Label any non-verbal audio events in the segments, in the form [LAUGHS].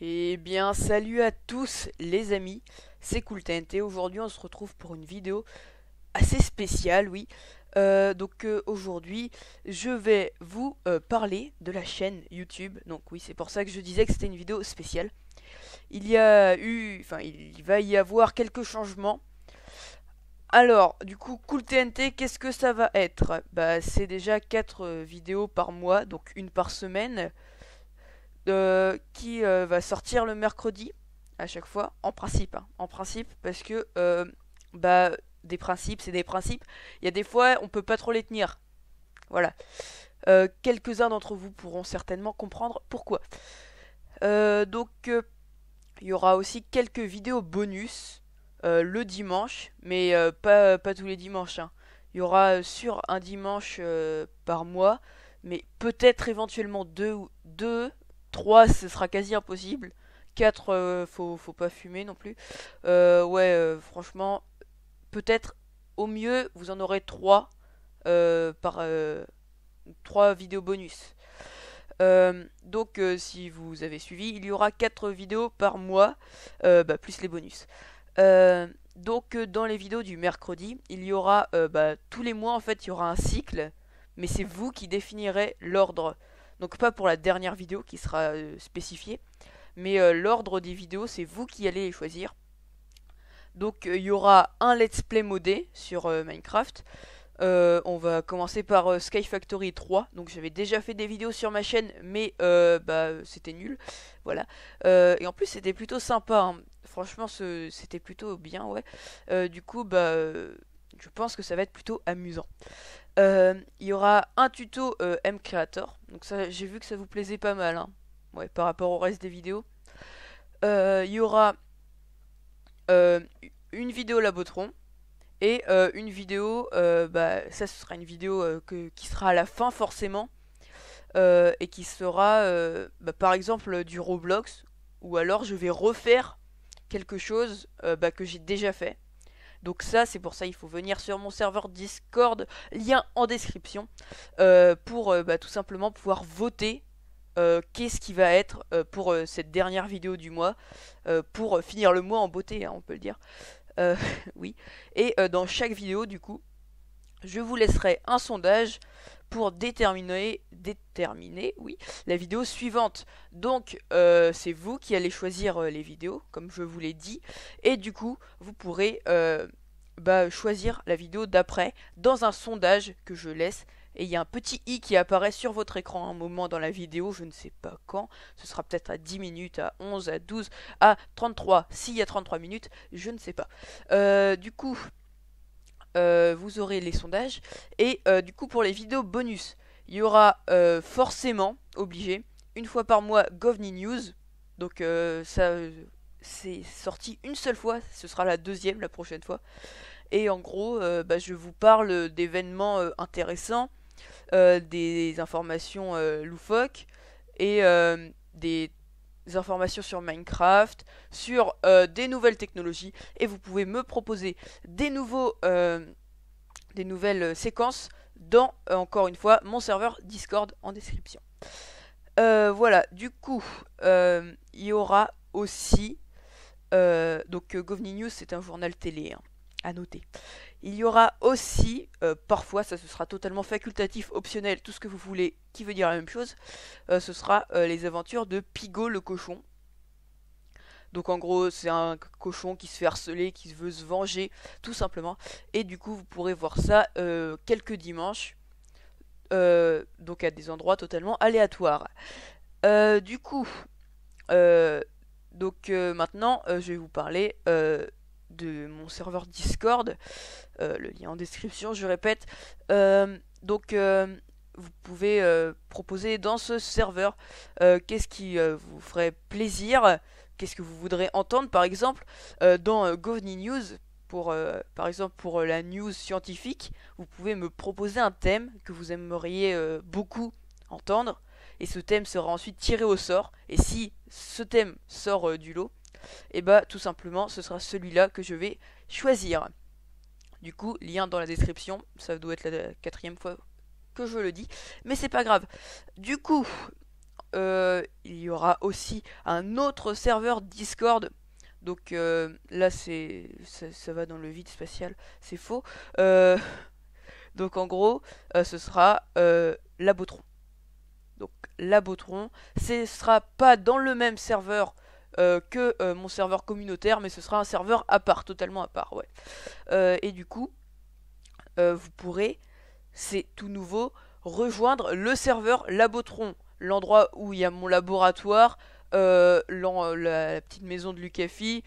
Eh bien, salut à tous les amis, c'est Cooltent et aujourd'hui on se retrouve pour une vidéo assez spéciale, oui. Euh, donc euh, aujourd'hui, je vais vous euh, parler de la chaîne YouTube. Donc oui, c'est pour ça que je disais que c'était une vidéo spéciale. Il y a eu, enfin, il va y avoir quelques changements alors, du coup, Cool TNT, qu'est-ce que ça va être Bah, c'est déjà 4 euh, vidéos par mois, donc une par semaine, euh, qui euh, va sortir le mercredi, à chaque fois, en principe. Hein. en principe, parce que, bah, des principes, c'est des principes. Il y a des fois, on peut pas trop les tenir. Voilà. Quelques-uns d'entre vous pourront certainement comprendre pourquoi. donc, il y aura aussi quelques vidéos bonus euh, le dimanche, mais euh, pas, pas tous les dimanches. Hein. Il y aura euh, sur un dimanche par mois, mais peut-être éventuellement deux, deux, trois, ce sera quasi impossible. Quatre, faut, faut pas fumer non plus. ouais, franchement, peut-être au mieux, vous en aurez trois par trois vidéos bonus. donc si vous avez suivi, il y aura quatre vidéos par mois, bah, plus les bonus. Euh, donc euh, dans les vidéos du mercredi, il y aura euh, bah, tous les mois en fait, il y aura un cycle, mais c'est vous qui définirez l'ordre. Donc pas pour la dernière vidéo qui sera spécifiée, mais l'ordre des vidéos, c'est vous qui allez les choisir. Donc il y aura un let's play modé sur Minecraft. on va commencer par Sky Factory 3. Donc j'avais déjà fait des vidéos sur ma chaîne, mais bah, c'était nul. Voilà. et en plus c'était plutôt sympa. Hein franchement, c'était plutôt bien, ouais. Euh, du coup, bah, euh, je pense que ça va être plutôt amusant. Euh, il y aura un tuto M Creator. Donc ça, j'ai vu que ça vous plaisait pas mal, hein. ouais, par rapport au reste des vidéos. Il y aura une vidéo Labotron et une vidéo, bah, ça ce sera une vidéo que, qui sera à la fin forcément, et qui sera bah, par exemple du Roblox, ou alors je vais refaire quelque chose euh, bah, que j'ai déjà fait. Donc ça, c'est pour ça il faut venir sur mon serveur Discord, lien en description, euh, pour euh, bah, tout simplement pouvoir voter qu'est-ce qui va être pour cette dernière vidéo du mois, pour finir le mois en beauté, hein, on peut le dire. [LAUGHS] oui, et dans chaque vidéo, du coup, je vous laisserai un sondage pour déterminer, déterminer oui, la vidéo suivante. Donc euh, c'est vous qui allez choisir euh, les vidéos, comme je vous l'ai dit. Et du coup, vous pourrez euh, bah, choisir la vidéo d'après dans un sondage que je laisse. Et il y a un petit i qui apparaît sur votre écran à un moment dans la vidéo, je ne sais pas quand. Ce sera peut-être à 10 minutes, à 11, à 12, à 33. S'il y a 33 minutes, je ne sais pas. du coup, euh, vous aurez les sondages. Et euh, du coup, pour les vidéos bonus, il y aura euh, forcément, obligé, une fois par mois, Govni News. Donc ça, c'est sorti une seule fois, ce sera la deuxième la prochaine fois. Et en gros, bah, je vous parle d'événements intéressants, des informations loufoques et des des informations sur Minecraft, sur euh, des nouvelles technologies, et vous pouvez me proposer des, nouveaux, euh, des nouvelles séquences dans, euh, encore une fois, mon serveur Discord en description. voilà, du coup, il y aura aussi... donc, Govni News, c'est un journal télé, hein, à noter. Il y aura aussi, euh, parfois, ça ce sera totalement facultatif, optionnel, tout ce que vous voulez, qui veut dire la même chose, euh, ce sera euh, les aventures de Pigot le cochon. Donc en gros, c'est un cochon qui se fait harceler, qui veut se venger, tout simplement. Et du coup, vous pourrez voir ça quelques dimanches, donc à des endroits totalement aléatoires. du coup, donc maintenant, je vais vous parler de mon serveur Discord. Euh, le lien en description, je répète. Euh, donc, euh, vous pouvez proposer dans ce serveur qu'est-ce qui vous ferait plaisir, qu'est-ce que vous voudrez entendre, par exemple, dans Govni News. Pour, par exemple, pour la news scientifique, vous pouvez me proposer un thème que vous aimeriez beaucoup entendre, et ce thème sera ensuite tiré au sort. Et si ce thème sort du lot, et eh bah ben, tout simplement ce sera celui-là que je vais choisir. Du coup, lien dans la description, ça doit être la quatrième fois que je le dis, mais c'est pas grave. Du coup, euh, il y aura aussi un autre serveur Discord. Donc euh, là, c'est ça, va dans le vide spatial, c'est faux. Euh, [LAUGHS] donc en gros, ce sera Labotron. Donc Labotron, ce sera pas dans le même serveur euh, que euh, mon serveur communautaire, mais ce sera un serveur à part, totalement à part, ouais. Euh, et du coup, vous pourrez, c'est tout nouveau, rejoindre le serveur Labotron, l'endroit où il y a mon laboratoire, la, petite maison de Lucafi,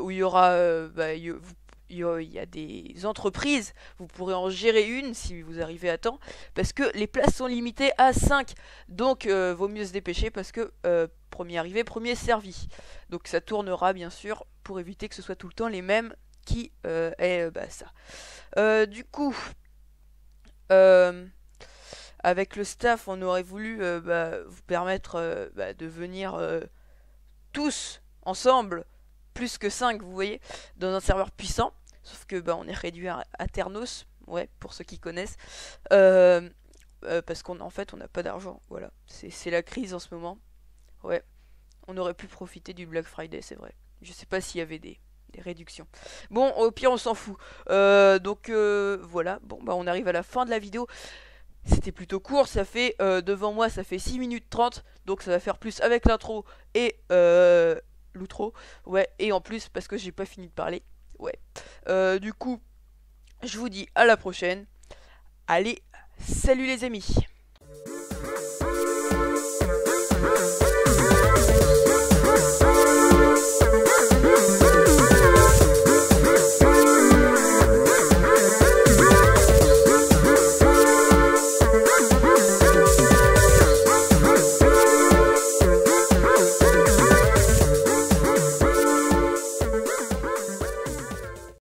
où il y aura, bah, il y a des entreprises, vous pourrez en gérer une si vous arrivez à temps, parce que les places sont limitées à 5. Donc euh, vaut mieux se dépêcher parce que euh, premier arrivé, premier servi. Donc ça tournera bien sûr pour éviter que ce soit tout le temps les mêmes qui euh, bah, ça. du coup, avec le staff, on aurait voulu bah, vous permettre bah, de venir tous ensemble plus que 5, vous voyez, dans un serveur puissant. Sauf que bah, on est réduit à, Ternos, ouais, pour ceux qui connaissent. Euh, euh, parce qu'en en fait, on n'a pas d'argent. Voilà, c'est la crise en ce moment. Ouais, on aurait pu profiter du Black Friday, c'est vrai. Je sais pas s'il y avait des, réductions. Bon, au pire, on s'en fout. Euh, donc voilà, bon, bah, on arrive à la fin de la vidéo. C'était plutôt court, ça fait, devant moi, ça fait 6 minutes 30, donc ça va faire plus avec l'intro et trop Ouais, et en plus, parce que j'ai pas fini de parler. Ouais. Euh, du coup, je vous dis à la prochaine. Allez, salut les amis